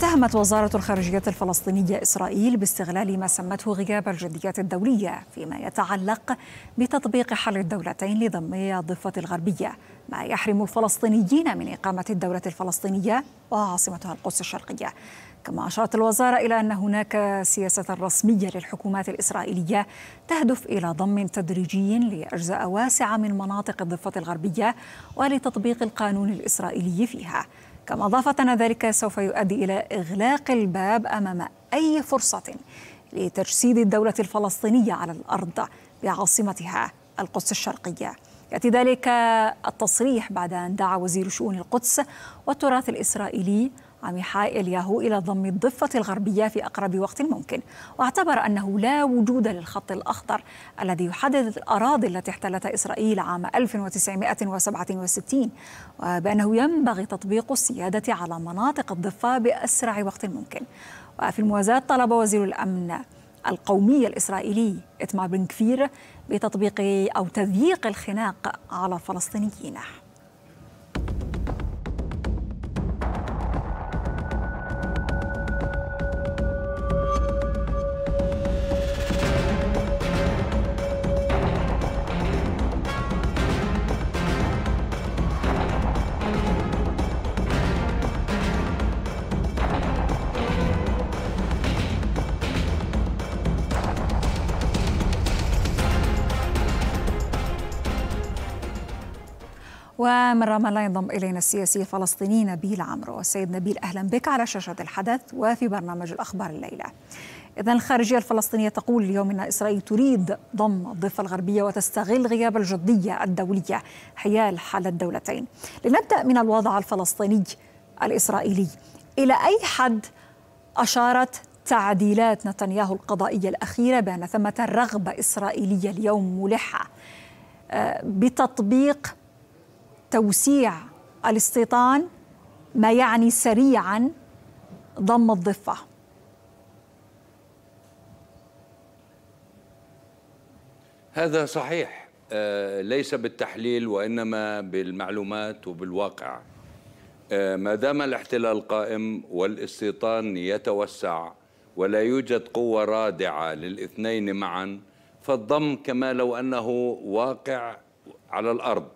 اتهمت وزارة الخارجية الفلسطينية إسرائيل باستغلال ما سمته غياب الجديات الدولية فيما يتعلق بتطبيق حل الدولتين لضم الضفة الغربية ما يحرم الفلسطينيين من إقامة الدولة الفلسطينية وعاصمتها القدس الشرقية كما أشارت الوزارة إلى أن هناك سياسة رسمية للحكومات الإسرائيلية تهدف إلى ضم تدريجي لأجزاء واسعة من مناطق الضفة الغربية ولتطبيق القانون الإسرائيلي فيها كما أضاف أن ذلك سوف يؤدي إلى إغلاق الباب أمام أي فرصة لتجسيد الدولة الفلسطينية على الأرض بعاصمتها القدس الشرقية يأتي ذلك التصريح بعد أن دعا وزير شؤون القدس والتراث الإسرائيلي عم يحايل الياهو إلى ضم الضفة الغربية في أقرب وقت ممكن واعتبر أنه لا وجود للخط الأخضر الذي يحدد الأراضي التي احتلتها إسرائيل عام 1967 وبأنه ينبغي تطبيق السيادة على مناطق الضفة بأسرع وقت ممكن وفي الموازاة طلب وزير الأمن القومي الإسرائيلي إتمار بن كفير بتطبيق أو تضييق الخناق على الفلسطينيين ومن رام الله ينضم إلينا السياسي الفلسطيني نبيل عمرو السيد نبيل أهلا بك على شاشة الحدث وفي برنامج الأخبار الليلة إذا الخارجية الفلسطينية تقول اليوم أن إسرائيل تريد ضم الضفة الغربية وتستغل غياب الجدية الدولية حيال حال الدولتين لنبدأ من الوضع الفلسطيني الإسرائيلي إلى أي حد أشارت تعديلات نتنياهو القضائية الأخيرة بأن ثمة رغبة إسرائيلية اليوم ملحة آه، بتطبيق توسيع الاستيطان ما يعني سريعا ضم الضفه هذا صحيح آه، ليس بالتحليل وانما بالمعلومات وبالواقع آه، ما دام الاحتلال قائم والاستيطان يتوسع ولا يوجد قوه رادعه للاثنين معا فالضم كما لو انه واقع على الارض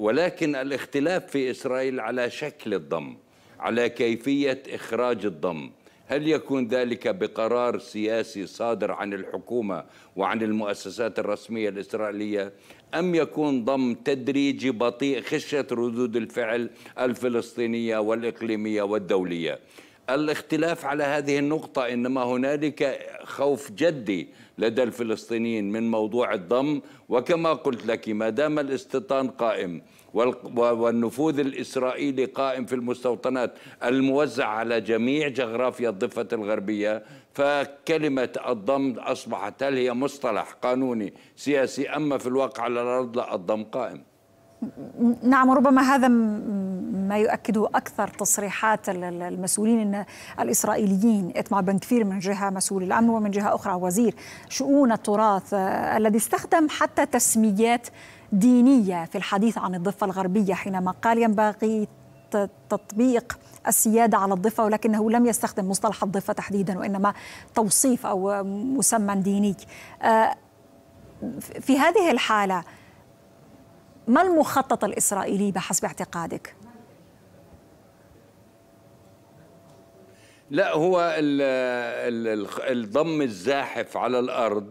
ولكن الاختلاف في إسرائيل على شكل الضم على كيفية إخراج الضم هل يكون ذلك بقرار سياسي صادر عن الحكومة وعن المؤسسات الرسمية الإسرائيلية أم يكون ضم تدريجي بطيء خشية ردود الفعل الفلسطينية والإقليمية والدولية الاختلاف على هذه النقطة إنما هنالك خوف جدي لدى الفلسطينيين من موضوع الضم وكما قلت لك ما دام الاستيطان قائم والنفوذ الإسرائيلي قائم في المستوطنات الموزعة على جميع جغرافيا الضفة الغربية فكلمة الضم أصبحت هل هي مصطلح قانوني سياسي أما في الواقع على الأرض لا الضم قائم نعم ربما هذا ما يؤكده أكثر تصريحات المسؤولين الإسرائيليين إتمع بن كفير من جهة مسؤول الأمن ومن جهة أخرى وزير شؤون التراث آه، الذي استخدم حتى تسميات دينية في الحديث عن الضفة الغربية حينما قال ينبغي تطبيق السيادة على الضفة ولكنه لم يستخدم مصطلح الضفة تحديدا وإنما توصيف أو مسمى ديني آه، في هذه الحالة ما المخطط الإسرائيلي بحسب اعتقادك؟ لا هو الضم الزاحف على الارض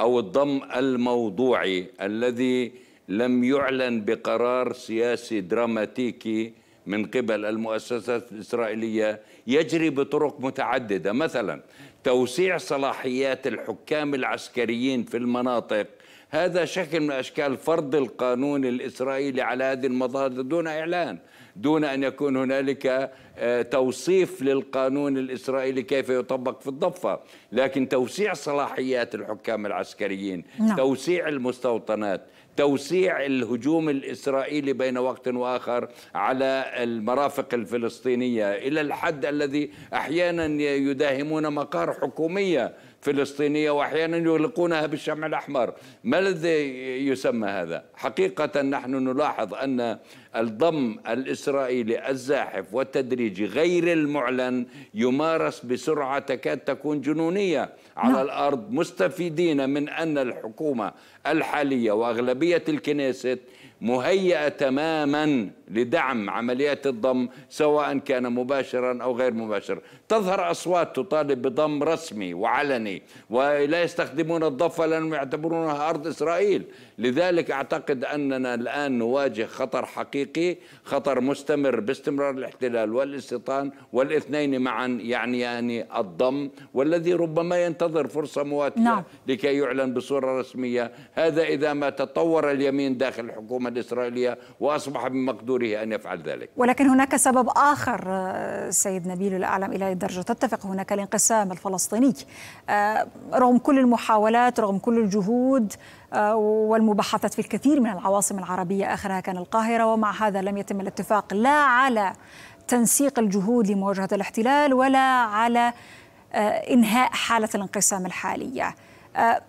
او الضم الموضوعي الذي لم يعلن بقرار سياسي دراماتيكي من قبل المؤسسات الاسرائيليه يجري بطرق متعدده مثلا توسيع صلاحيات الحكام العسكريين في المناطق هذا شكل من أشكال فرض القانون الإسرائيلي على هذه المظاهر دون إعلان دون أن يكون هنالك آه، توصيف للقانون الإسرائيلي كيف يطبق في الضفة لكن توسيع صلاحيات الحكام العسكريين نعم. توسيع المستوطنات توسيع الهجوم الإسرائيلي بين وقت وآخر على المرافق الفلسطينية إلى الحد الذي أحيانا يداهمون مقار حكومية فلسطينية وأحيانا يغلقونها بالشمع الأحمر ما الذي يسمى هذا حقيقة نحن نلاحظ أن الضم الإسرائيلي الزاحف والتدريجي غير المعلن يمارس بسرعة تكاد تكون جنونية نعم. على الأرض مستفيدين من أن الحكومة الحالية وأغلبية الكنيست مهيئة تماما لدعم عمليات الضم سواء كان مباشرا أو غير مباشر تظهر أصوات تطالب بضم رسمي وعلني ولا يستخدمون الضفة لأنهم يعتبرونها أرض إسرائيل لذلك أعتقد أننا الآن نواجه خطر حقيقي خطر مستمر باستمرار الاحتلال والاستيطان والاثنين معا يعني يعني الضم والذي ربما ينتظر فرصة مواتية نعم. لكي يعلن بصورة رسمية هذا إذا ما تطور اليمين داخل الحكومة الإسرائيلية وأصبح بمقدوره أن يفعل ذلك ولكن هناك سبب آخر آه، سيد نبيل الأعلم إلى درجة تتفق هناك الانقسام الفلسطيني آه، رغم كل المحاولات رغم كل الجهود والمحاولات آه، مباحثات في الكثير من العواصم العربية آخرها كان القاهرة ومع هذا لم يتم الاتفاق لا على تنسيق الجهود لمواجهة الاحتلال ولا على آه، إنهاء حالة الانقسام الحالية آه،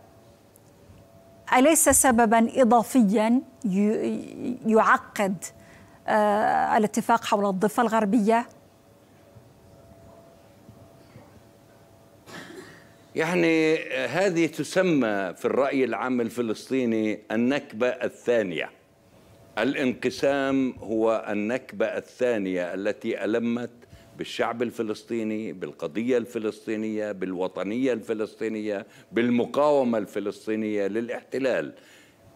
أليس سببا إضافيا يعقد آه، الاتفاق حول الضفة الغربية يعني آه، هذه تسمى في الرأي العام الفلسطيني النكبة الثانية الانقسام هو النكبة الثانية التي ألمت بالشعب الفلسطيني بالقضية الفلسطينية بالوطنية الفلسطينية بالمقاومة الفلسطينية للاحتلال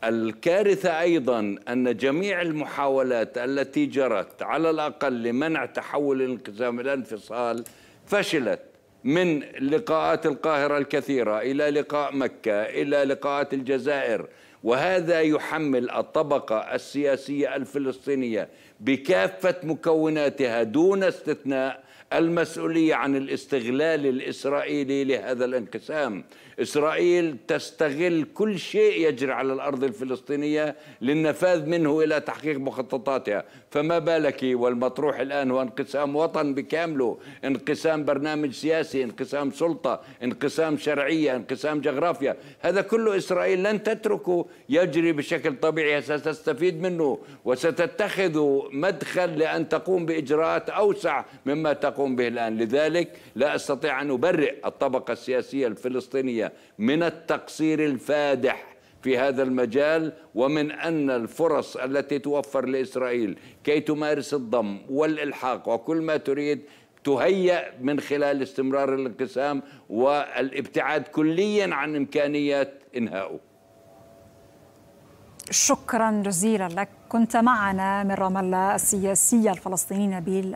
الكارثة أيضا أن جميع المحاولات التي جرت على الأقل لمنع تحول الانقسام إلى انفصال فشلت من لقاءات القاهرة الكثيرة إلى لقاء مكة إلى لقاءات الجزائر وهذا يحمل الطبقة السياسية الفلسطينية بكافة مكوناتها دون استثناء المسؤولية عن الاستغلال الإسرائيلي لهذا الانقسام إسرائيل تستغل كل شيء يجري على الأرض الفلسطينية للنفاذ منه إلى تحقيق مخططاتها فما بالك والمطروح الآن هو انقسام وطن بكامله انقسام برنامج سياسي انقسام سلطة انقسام شرعية انقسام جغرافيا هذا كله إسرائيل لن تتركه يجري بشكل طبيعي ستستفيد منه وستتخذ مدخل لأن تقوم بإجراءات أوسع مما تقوم يقوم به الآن لذلك لا أستطيع أن أبرئ الطبقة السياسية الفلسطينية من التقصير الفادح في هذا المجال ومن أن الفرص التي توفر لإسرائيل كي تمارس الضم والإلحاق وكل ما تريد تهيأ من خلال استمرار الانقسام والابتعاد كليا عن إمكانية إنهائه شكرا جزيلا لك كنت معنا من رام الله السياسي الفلسطيني نبيل